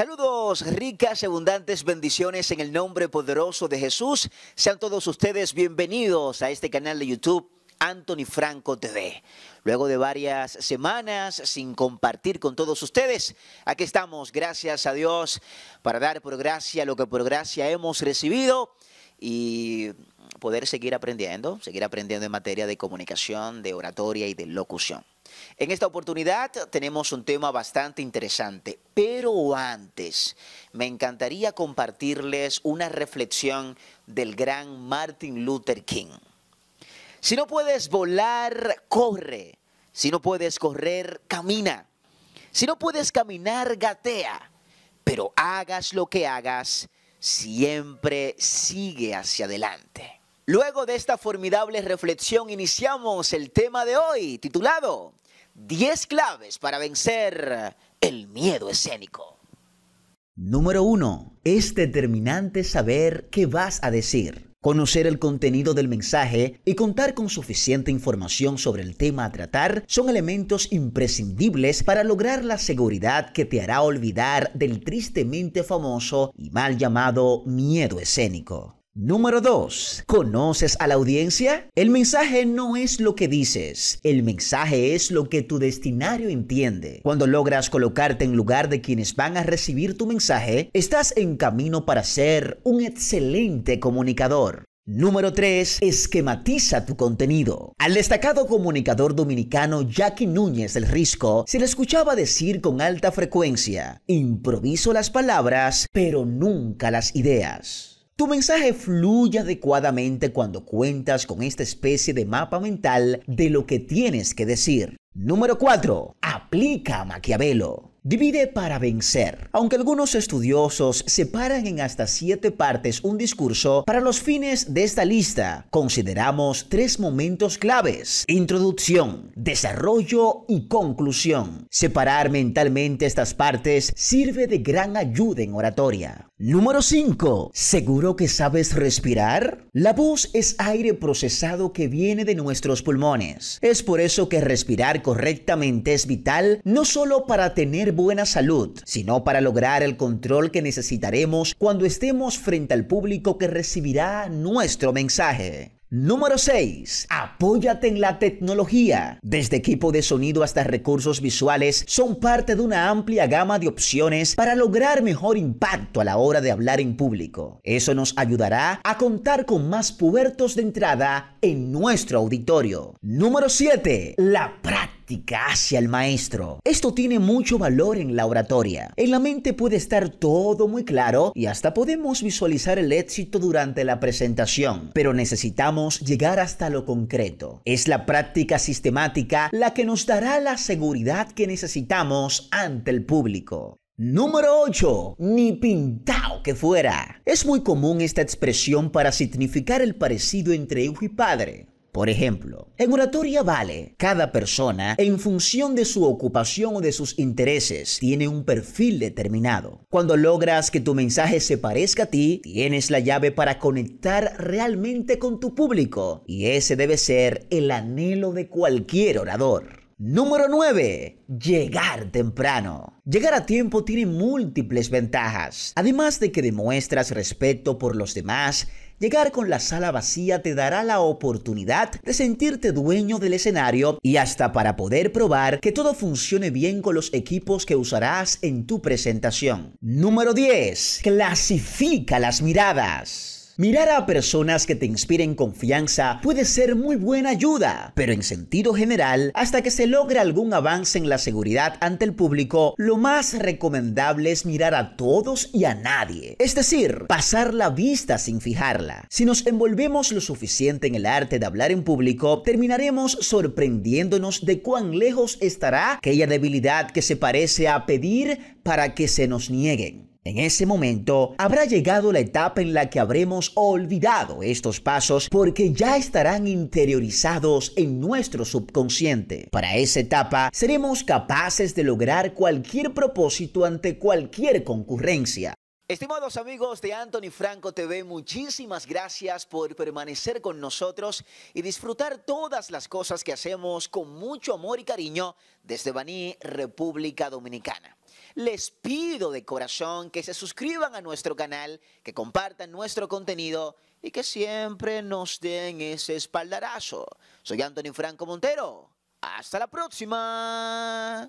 Saludos ricas, abundantes bendiciones en el nombre poderoso de Jesús. Sean todos ustedes bienvenidos a este canal de YouTube. Anthony Franco TV. Luego de varias semanas sin compartir con todos ustedes, aquí estamos, gracias a Dios, para dar por gracia lo que por gracia hemos recibido y poder seguir aprendiendo, seguir aprendiendo en materia de comunicación, de oratoria y de locución. En esta oportunidad tenemos un tema bastante interesante, pero antes me encantaría compartirles una reflexión del gran Martin Luther King. Si no puedes volar, corre. Si no puedes correr, camina. Si no puedes caminar, gatea. Pero hagas lo que hagas, siempre sigue hacia adelante. Luego de esta formidable reflexión iniciamos el tema de hoy titulado 10 claves para vencer el miedo escénico. Número 1. Es determinante saber qué vas a decir conocer el contenido del mensaje y contar con suficiente información sobre el tema a tratar son elementos imprescindibles para lograr la seguridad que te hará olvidar del tristemente famoso y mal llamado miedo escénico. Número 2. ¿Conoces a la audiencia? El mensaje no es lo que dices, el mensaje es lo que tu destinario entiende. Cuando logras colocarte en lugar de quienes van a recibir tu mensaje, estás en camino para ser un excelente comunicador. Número 3. Esquematiza tu contenido. Al destacado comunicador dominicano Jackie Núñez del Risco se le escuchaba decir con alta frecuencia, improviso las palabras, pero nunca las ideas. Tu mensaje fluye adecuadamente cuando cuentas con esta especie de mapa mental de lo que tienes que decir. Número 4. Aplica Maquiavelo. Divide para vencer. Aunque algunos estudiosos separan en hasta siete partes un discurso, para los fines de esta lista consideramos tres momentos claves. Introducción, desarrollo y conclusión. Separar mentalmente estas partes sirve de gran ayuda en oratoria. Número 5. ¿Seguro que sabes respirar? La voz es aire procesado que viene de nuestros pulmones. Es por eso que respirar correctamente es vital no solo para tener buena salud, sino para lograr el control que necesitaremos cuando estemos frente al público que recibirá nuestro mensaje. Número 6. Apóyate en la tecnología. Desde equipo de sonido hasta recursos visuales son parte de una amplia gama de opciones para lograr mejor impacto a la hora de hablar en público. Eso nos ayudará a contar con más puertos de entrada en nuestro auditorio. Número 7. La práctica hacia el maestro. Esto tiene mucho valor en la oratoria. En la mente puede estar todo muy claro y hasta podemos visualizar el éxito durante la presentación, pero necesitamos llegar hasta lo concreto. Es la práctica sistemática la que nos dará la seguridad que necesitamos ante el público. Número 8. Ni pintado que fuera. Es muy común esta expresión para significar el parecido entre hijo y padre. Por ejemplo, en oratoria vale, cada persona, en función de su ocupación o de sus intereses, tiene un perfil determinado. Cuando logras que tu mensaje se parezca a ti, tienes la llave para conectar realmente con tu público, y ese debe ser el anhelo de cualquier orador. Número 9. Llegar temprano. Llegar a tiempo tiene múltiples ventajas. Además de que demuestras respeto por los demás, llegar con la sala vacía te dará la oportunidad de sentirte dueño del escenario y hasta para poder probar que todo funcione bien con los equipos que usarás en tu presentación. Número 10. Clasifica las miradas. Mirar a personas que te inspiren confianza puede ser muy buena ayuda, pero en sentido general, hasta que se logre algún avance en la seguridad ante el público, lo más recomendable es mirar a todos y a nadie. Es decir, pasar la vista sin fijarla. Si nos envolvemos lo suficiente en el arte de hablar en público, terminaremos sorprendiéndonos de cuán lejos estará aquella debilidad que se parece a pedir para que se nos nieguen. En ese momento habrá llegado la etapa en la que habremos olvidado estos pasos porque ya estarán interiorizados en nuestro subconsciente. Para esa etapa seremos capaces de lograr cualquier propósito ante cualquier concurrencia. Estimados amigos de Anthony Franco TV, muchísimas gracias por permanecer con nosotros y disfrutar todas las cosas que hacemos con mucho amor y cariño desde Baní, República Dominicana. Les pido de corazón que se suscriban a nuestro canal, que compartan nuestro contenido y que siempre nos den ese espaldarazo. Soy Anthony Franco Montero. Hasta la próxima.